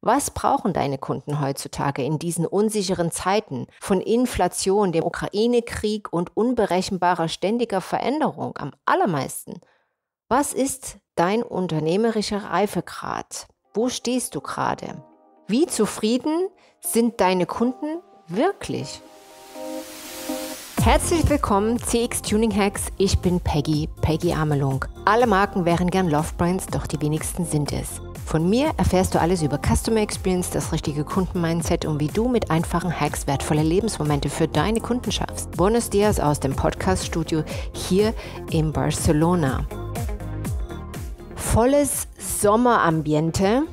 Was brauchen deine Kunden heutzutage in diesen unsicheren Zeiten von Inflation, dem Ukraine-Krieg und unberechenbarer ständiger Veränderung am allermeisten? Was ist dein unternehmerischer Reifegrad? Wo stehst du gerade? Wie zufrieden sind deine Kunden wirklich? Herzlich willkommen CX Tuning Hacks. Ich bin Peggy, Peggy Amelung. Alle Marken wären gern Love Brands, doch die wenigsten sind es. Von mir erfährst du alles über Customer Experience, das richtige Kundenmindset und wie du mit einfachen Hacks wertvolle Lebensmomente für deine Kunden schaffst. Buenos Dias aus dem Podcast Studio hier in Barcelona. Volles Sommerambiente.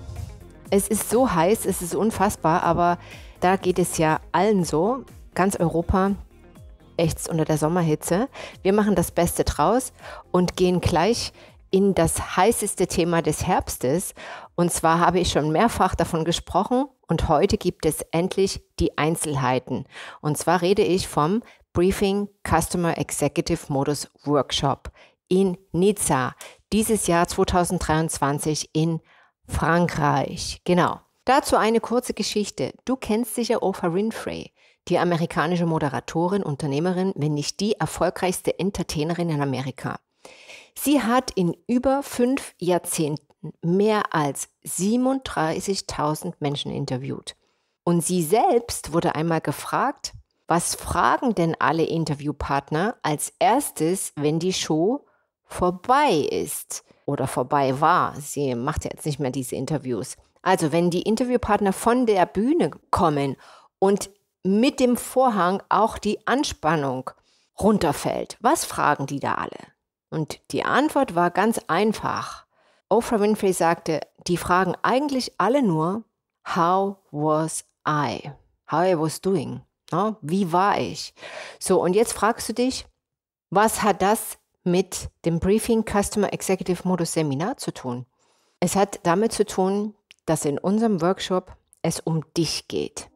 Es ist so heiß, es ist unfassbar, aber da geht es ja allen so. Ganz Europa ächzt unter der Sommerhitze. Wir machen das Beste draus und gehen gleich in das heißeste Thema des Herbstes. Und zwar habe ich schon mehrfach davon gesprochen und heute gibt es endlich die Einzelheiten. Und zwar rede ich vom Briefing Customer Executive Modus Workshop in Nizza dieses Jahr 2023 in Frankreich. Genau. Dazu eine kurze Geschichte. Du kennst sicher Oprah Winfrey, die amerikanische Moderatorin, Unternehmerin, wenn nicht die erfolgreichste Entertainerin in Amerika. Sie hat in über fünf Jahrzehnten mehr als 37.000 Menschen interviewt. Und sie selbst wurde einmal gefragt, was fragen denn alle Interviewpartner als erstes, wenn die Show vorbei ist oder vorbei war? Sie macht ja jetzt nicht mehr diese Interviews. Also wenn die Interviewpartner von der Bühne kommen und mit dem Vorhang auch die Anspannung runterfällt, was fragen die da alle? Und die Antwort war ganz einfach. Oprah Winfrey sagte, die fragen eigentlich alle nur, how was I? How I was doing? No? Ne? Wie war ich? So, und jetzt fragst du dich, was hat das mit dem Briefing Customer Executive Modus Seminar zu tun? Es hat damit zu tun, dass in unserem Workshop es um dich geht.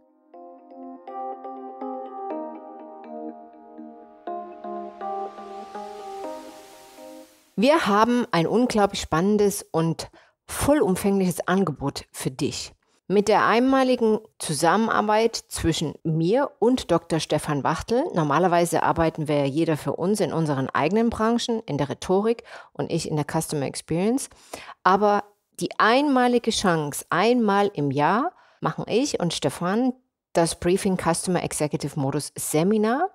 Wir haben ein unglaublich spannendes und vollumfängliches Angebot für dich. Mit der einmaligen Zusammenarbeit zwischen mir und Dr. Stefan Wachtel, normalerweise arbeiten wir ja jeder für uns in unseren eigenen Branchen, in der Rhetorik und ich in der Customer Experience, aber die einmalige Chance, einmal im Jahr machen ich und Stefan das Briefing Customer Executive Modus Seminar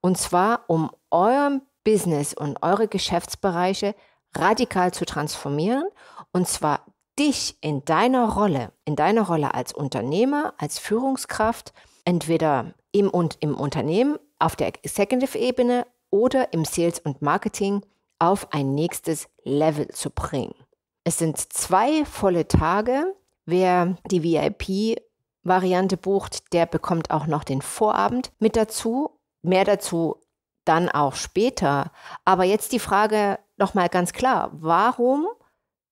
und zwar um euer Business und eure Geschäftsbereiche radikal zu transformieren und zwar dich in deiner Rolle, in deiner Rolle als Unternehmer, als Führungskraft, entweder im und im Unternehmen auf der Executive Ebene oder im Sales und Marketing auf ein nächstes Level zu bringen. Es sind zwei volle Tage. Wer die VIP-Variante bucht, der bekommt auch noch den Vorabend mit dazu. Mehr dazu dann auch später. Aber jetzt die Frage nochmal ganz klar, warum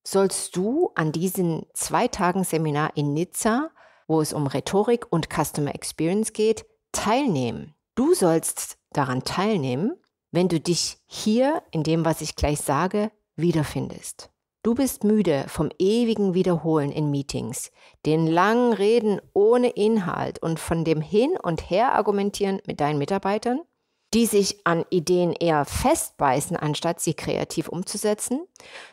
sollst du an diesen zwei Tagen Seminar in Nizza, wo es um Rhetorik und Customer Experience geht, teilnehmen? Du sollst daran teilnehmen, wenn du dich hier in dem, was ich gleich sage, wiederfindest. Du bist müde vom ewigen Wiederholen in Meetings, den langen Reden ohne Inhalt und von dem Hin- und Her-Argumentieren mit deinen Mitarbeitern, die sich an Ideen eher festbeißen, anstatt sie kreativ umzusetzen.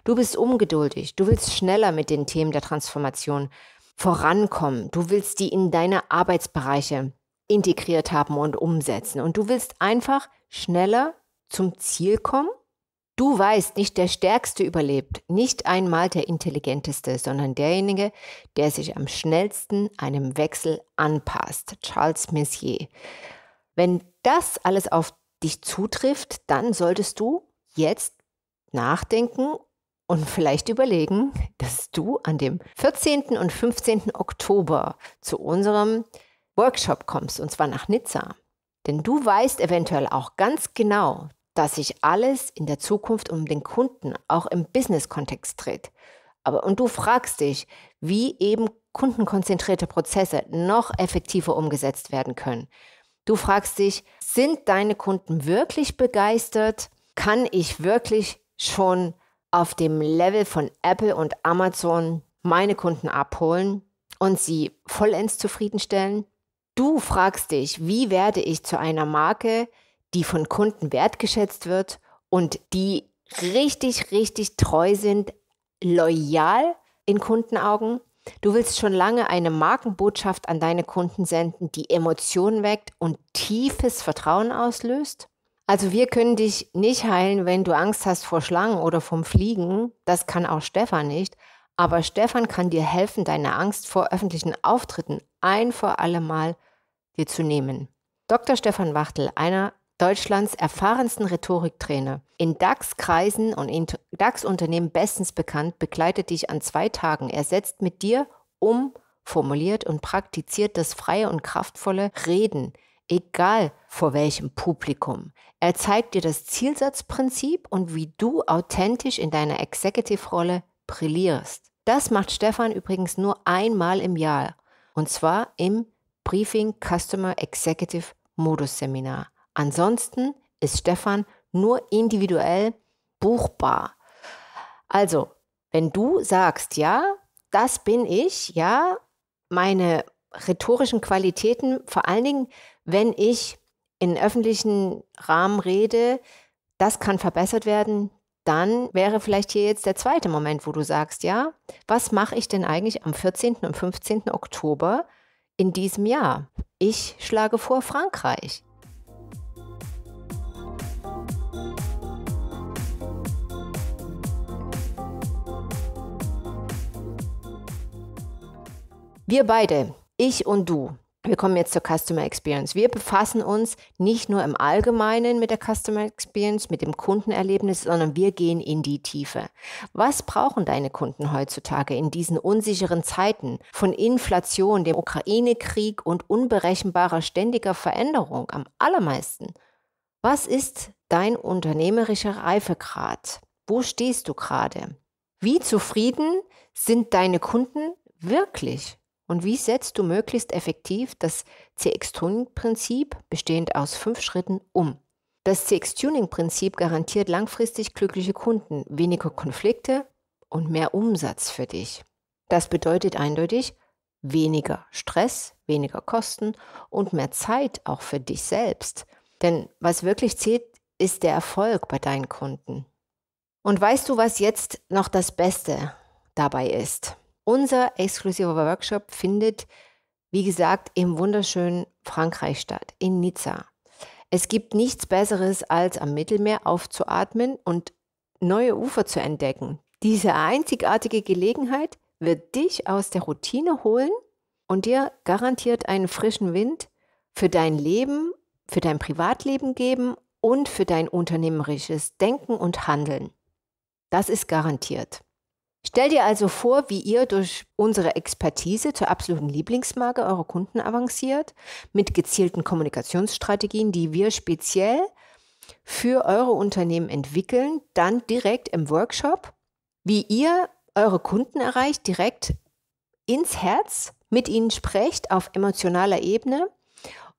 Du bist ungeduldig, du willst schneller mit den Themen der Transformation vorankommen, du willst die in deine Arbeitsbereiche integriert haben und umsetzen und du willst einfach schneller zum Ziel kommen Du weißt, nicht der Stärkste überlebt, nicht einmal der Intelligenteste, sondern derjenige, der sich am schnellsten einem Wechsel anpasst. Charles Messier. Wenn das alles auf dich zutrifft, dann solltest du jetzt nachdenken und vielleicht überlegen, dass du an dem 14. und 15. Oktober zu unserem Workshop kommst, und zwar nach Nizza. Denn du weißt eventuell auch ganz genau, dass sich alles in der Zukunft um den Kunden auch im Business-Kontext dreht. Aber und du fragst dich, wie eben kundenkonzentrierte Prozesse noch effektiver umgesetzt werden können. Du fragst dich, sind deine Kunden wirklich begeistert? Kann ich wirklich schon auf dem Level von Apple und Amazon meine Kunden abholen und sie vollends zufriedenstellen? Du fragst dich, wie werde ich zu einer Marke, die von Kunden wertgeschätzt wird und die richtig, richtig treu sind, loyal in Kundenaugen. Du willst schon lange eine Markenbotschaft an deine Kunden senden, die Emotionen weckt und tiefes Vertrauen auslöst. Also wir können dich nicht heilen, wenn du Angst hast vor Schlangen oder vom Fliegen. Das kann auch Stefan nicht. Aber Stefan kann dir helfen, deine Angst vor öffentlichen Auftritten ein vor allemal dir zu nehmen. Dr. Stefan Wachtel, einer Deutschlands erfahrensten Rhetoriktrainer, in DAX-Kreisen und in DAX-Unternehmen bestens bekannt, begleitet dich an zwei Tagen. Er setzt mit dir um, formuliert und praktiziert das freie und kraftvolle Reden, egal vor welchem Publikum. Er zeigt dir das Zielsatzprinzip und wie du authentisch in deiner Executive-Rolle brillierst. Das macht Stefan übrigens nur einmal im Jahr und zwar im Briefing Customer Executive Modus Seminar. Ansonsten ist Stefan nur individuell buchbar. Also, wenn du sagst, ja, das bin ich, ja, meine rhetorischen Qualitäten, vor allen Dingen, wenn ich in öffentlichen Rahmen rede, das kann verbessert werden, dann wäre vielleicht hier jetzt der zweite Moment, wo du sagst, ja, was mache ich denn eigentlich am 14. und 15. Oktober in diesem Jahr? Ich schlage vor Frankreich. Wir beide, ich und du, wir kommen jetzt zur Customer Experience. Wir befassen uns nicht nur im Allgemeinen mit der Customer Experience, mit dem Kundenerlebnis, sondern wir gehen in die Tiefe. Was brauchen deine Kunden heutzutage in diesen unsicheren Zeiten von Inflation, dem Ukraine-Krieg und unberechenbarer ständiger Veränderung am allermeisten? Was ist dein unternehmerischer Reifegrad? Wo stehst du gerade? Wie zufrieden sind deine Kunden wirklich? Und wie setzt du möglichst effektiv das CX-Tuning-Prinzip, bestehend aus fünf Schritten, um? Das CX-Tuning-Prinzip garantiert langfristig glückliche Kunden, weniger Konflikte und mehr Umsatz für dich. Das bedeutet eindeutig weniger Stress, weniger Kosten und mehr Zeit auch für dich selbst. Denn was wirklich zählt, ist der Erfolg bei deinen Kunden. Und weißt du, was jetzt noch das Beste dabei ist? Unser exklusiver Workshop findet, wie gesagt, im wunderschönen Frankreich statt, in Nizza. Es gibt nichts Besseres, als am Mittelmeer aufzuatmen und neue Ufer zu entdecken. Diese einzigartige Gelegenheit wird dich aus der Routine holen und dir garantiert einen frischen Wind für dein Leben, für dein Privatleben geben und für dein unternehmerisches Denken und Handeln. Das ist garantiert. Stell dir also vor, wie ihr durch unsere Expertise zur absoluten Lieblingsmarke eurer Kunden avanciert, mit gezielten Kommunikationsstrategien, die wir speziell für eure Unternehmen entwickeln, dann direkt im Workshop, wie ihr eure Kunden erreicht, direkt ins Herz, mit ihnen sprecht auf emotionaler Ebene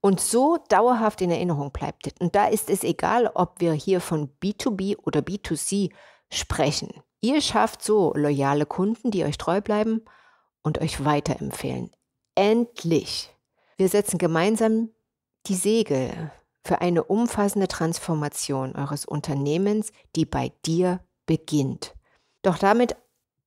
und so dauerhaft in Erinnerung bleibt. Und da ist es egal, ob wir hier von B2B oder B2C sprechen. Ihr schafft so loyale Kunden, die euch treu bleiben und euch weiterempfehlen. Endlich! Wir setzen gemeinsam die Segel für eine umfassende Transformation eures Unternehmens, die bei dir beginnt. Doch damit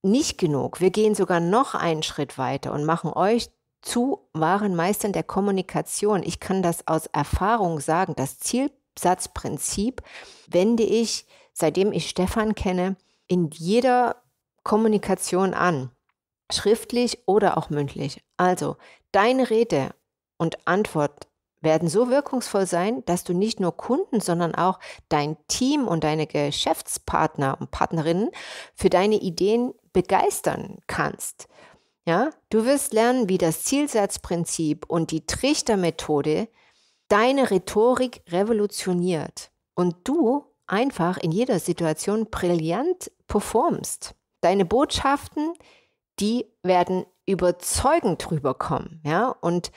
nicht genug. Wir gehen sogar noch einen Schritt weiter und machen euch zu wahren Meistern der Kommunikation. Ich kann das aus Erfahrung sagen. Das Zielsatzprinzip wende ich, seitdem ich Stefan kenne, in jeder Kommunikation an, schriftlich oder auch mündlich. Also, deine Rede und Antwort werden so wirkungsvoll sein, dass du nicht nur Kunden, sondern auch dein Team und deine Geschäftspartner und Partnerinnen für deine Ideen begeistern kannst. Ja, du wirst lernen, wie das Zielsatzprinzip und die Trichtermethode deine Rhetorik revolutioniert und du einfach in jeder Situation brillant performst. Deine Botschaften, die werden überzeugend rüberkommen, ja, und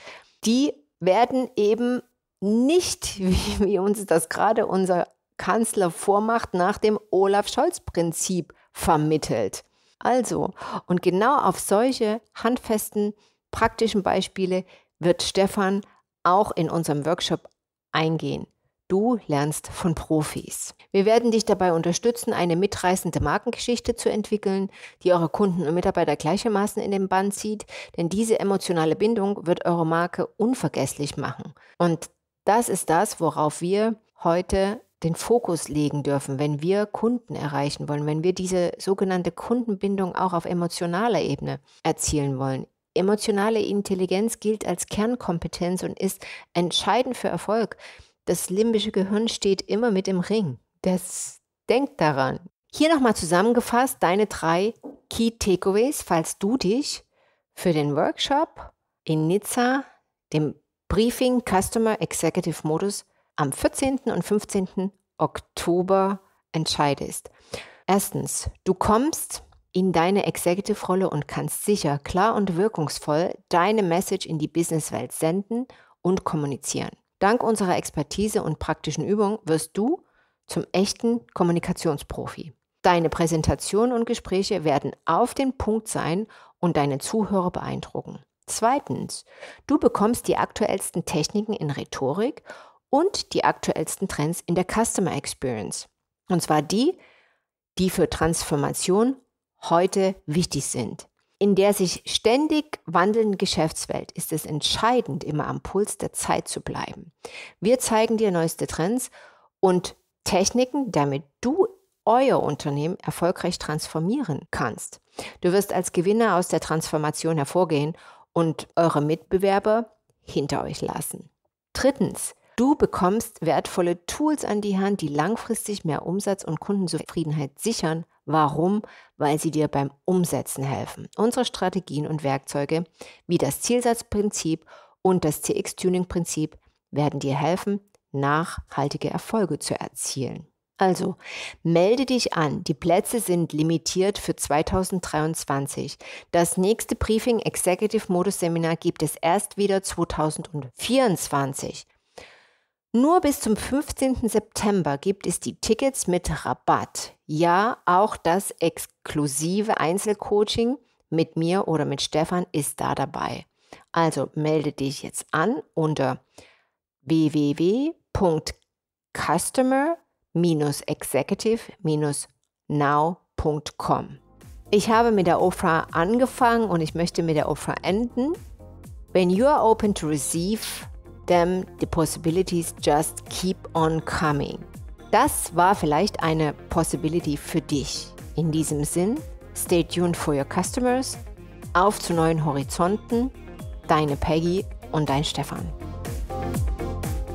die werden eben nicht, wie, wie uns das gerade unser Kanzler vormacht, nach dem Olaf Scholz-Prinzip vermittelt. Also, und genau auf solche handfesten, praktischen Beispiele wird Stefan auch in unserem Workshop eingehen. Du lernst von Profis. Wir werden dich dabei unterstützen, eine mitreißende Markengeschichte zu entwickeln, die eure Kunden und Mitarbeiter gleichermaßen in den Bann zieht, denn diese emotionale Bindung wird eure Marke unvergesslich machen. Und das ist das, worauf wir heute den Fokus legen dürfen, wenn wir Kunden erreichen wollen, wenn wir diese sogenannte Kundenbindung auch auf emotionaler Ebene erzielen wollen. Emotionale Intelligenz gilt als Kernkompetenz und ist entscheidend für Erfolg. Das limbische Gehirn steht immer mit im Ring. Das denkt daran. Hier nochmal zusammengefasst deine drei Key Takeaways, falls du dich für den Workshop in Nizza, dem Briefing Customer Executive Modus, am 14. und 15. Oktober entscheidest. Erstens, du kommst in deine Executive-Rolle und kannst sicher, klar und wirkungsvoll deine Message in die Businesswelt senden und kommunizieren. Dank unserer Expertise und praktischen Übung wirst du zum echten Kommunikationsprofi. Deine Präsentation und Gespräche werden auf den Punkt sein und deine Zuhörer beeindrucken. Zweitens, du bekommst die aktuellsten Techniken in Rhetorik und die aktuellsten Trends in der Customer Experience. Und zwar die, die für Transformation heute wichtig sind. In der sich ständig wandelnden Geschäftswelt ist es entscheidend, immer am Puls der Zeit zu bleiben. Wir zeigen dir neueste Trends und Techniken, damit du euer Unternehmen erfolgreich transformieren kannst. Du wirst als Gewinner aus der Transformation hervorgehen und eure Mitbewerber hinter euch lassen. Drittens, Du bekommst wertvolle Tools an die Hand, die langfristig mehr Umsatz und Kundenzufriedenheit sichern. Warum? Weil sie dir beim Umsetzen helfen. Unsere Strategien und Werkzeuge wie das Zielsatzprinzip und das CX-Tuning-Prinzip werden dir helfen, nachhaltige Erfolge zu erzielen. Also, melde dich an. Die Plätze sind limitiert für 2023. Das nächste Briefing Executive Modus Seminar gibt es erst wieder 2024. Nur bis zum 15. September gibt es die Tickets mit Rabatt. Ja, auch das exklusive Einzelcoaching mit mir oder mit Stefan ist da dabei. Also melde dich jetzt an unter www.customer-executive-now.com. Ich habe mit der Ofra angefangen und ich möchte mit der Ofra enden. When you are open to receive them, the possibilities just keep on coming. Das war vielleicht eine Possibility für dich. In diesem Sinn, stay tuned for your customers, auf zu neuen Horizonten, deine Peggy und dein Stefan.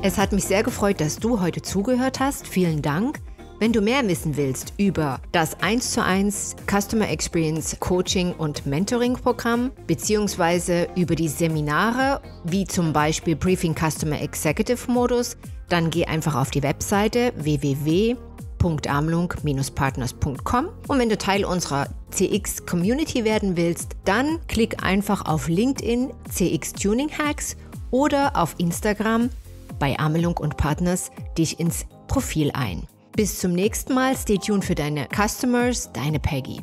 Es hat mich sehr gefreut, dass du heute zugehört hast. Vielen Dank. Wenn du mehr wissen willst über das 1 zu 1 Customer Experience Coaching und Mentoring Programm, beziehungsweise über die Seminare, wie zum Beispiel Briefing Customer Executive Modus, dann geh einfach auf die Webseite www.amlung-partners.com und wenn du Teil unserer CX Community werden willst, dann klick einfach auf LinkedIn CX Tuning Hacks oder auf Instagram bei Amelung und Partners dich ins Profil ein. Bis zum nächsten Mal. Stay tuned für deine Customers, deine Peggy.